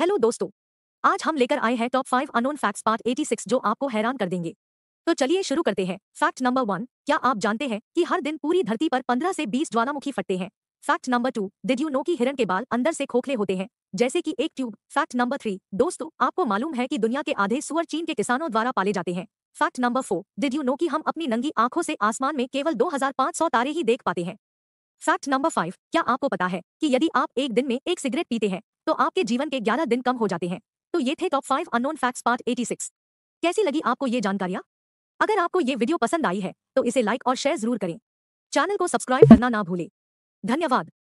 hello दोस्तों आज हम लेकर आए हैं top five unknown facts part 86 जो आपको हैरान कर देंगे तो चलिए शुरू करते हैं फैक्ट नंबर वन क्या आप जानते हैं कि हर दिन पूरी धरती पर 15 से 20 ज्वालामुखी फटते हैं fact number two did you know की हिरण के बाल अंदर से खोखले होते हैं जैसे कि एक ट्यूब फैक्ट नंबर थ्री दोस्तों आपको मालूम है कि दुनिया के आधे सुअर चीन के किसानों द्वारा पाले जाते हैं fact number four did you know की हम अपनी नंगी आंखों से आसमान में केवल 2500 तारे ही देख पाते हैं फैक्ट नंबर फाइव क्या आपको पता है कि यदि आप एक दिन में एक सिगरेट पीते हैं तो आपके जीवन के 11 दिन कम हो जाते हैं तो ये थे top five unknown facts part 86 कैसी लगी आपको ये जानकारियां अगर आपको ये वीडियो पसंद आई है तो इसे लाइक और शेयर जरूर करें चैनल को सब्सक्राइब करना ना भूलें धन्यवाद